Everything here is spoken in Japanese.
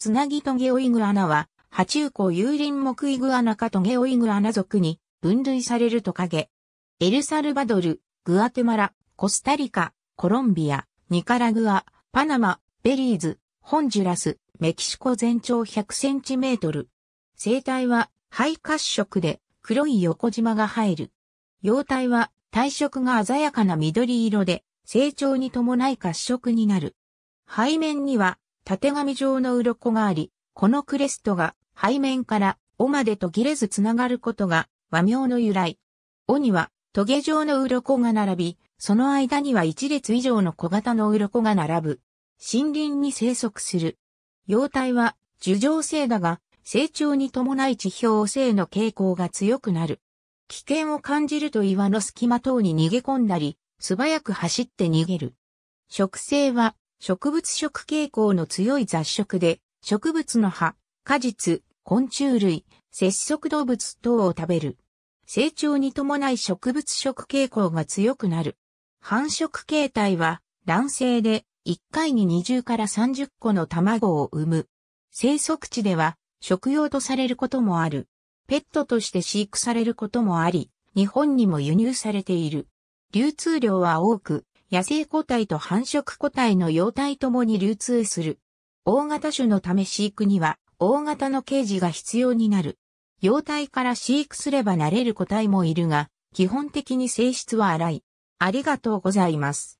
つなぎトゲオイグアナは、爬虫湖有林木イグアナかトゲオイグアナ族に分類されるトカゲ。エルサルバドル、グアテマラ、コスタリカ、コロンビア、ニカラグア、パナマ、ベリーズ、ホンジュラス、メキシコ全長100センチメートル。生体は肺褐色で黒い横縞が入る。幼体は体色が鮮やかな緑色で成長に伴い褐色になる。背面には縦紙状の鱗があり、このクレストが背面から尾まで途切れずつながることが和名の由来。尾には棘状の鱗が並び、その間には一列以上の小型の鱗が並ぶ。森林に生息する。幼体は樹状性だが、成長に伴い地表性の傾向が強くなる。危険を感じると岩の隙間等に逃げ込んだり、素早く走って逃げる。植生は植物食傾向の強い雑食で、植物の葉、果実、昆虫類、節足動物等を食べる。成長に伴い植物食傾向が強くなる。繁殖形態は、卵性で、1回に20から30個の卵を産む。生息地では、食用とされることもある。ペットとして飼育されることもあり、日本にも輸入されている。流通量は多く、野生個体と繁殖個体の幼体ともに流通する。大型種のため飼育には大型のケージが必要になる。幼体から飼育すれば慣れる個体もいるが、基本的に性質は荒い。ありがとうございます。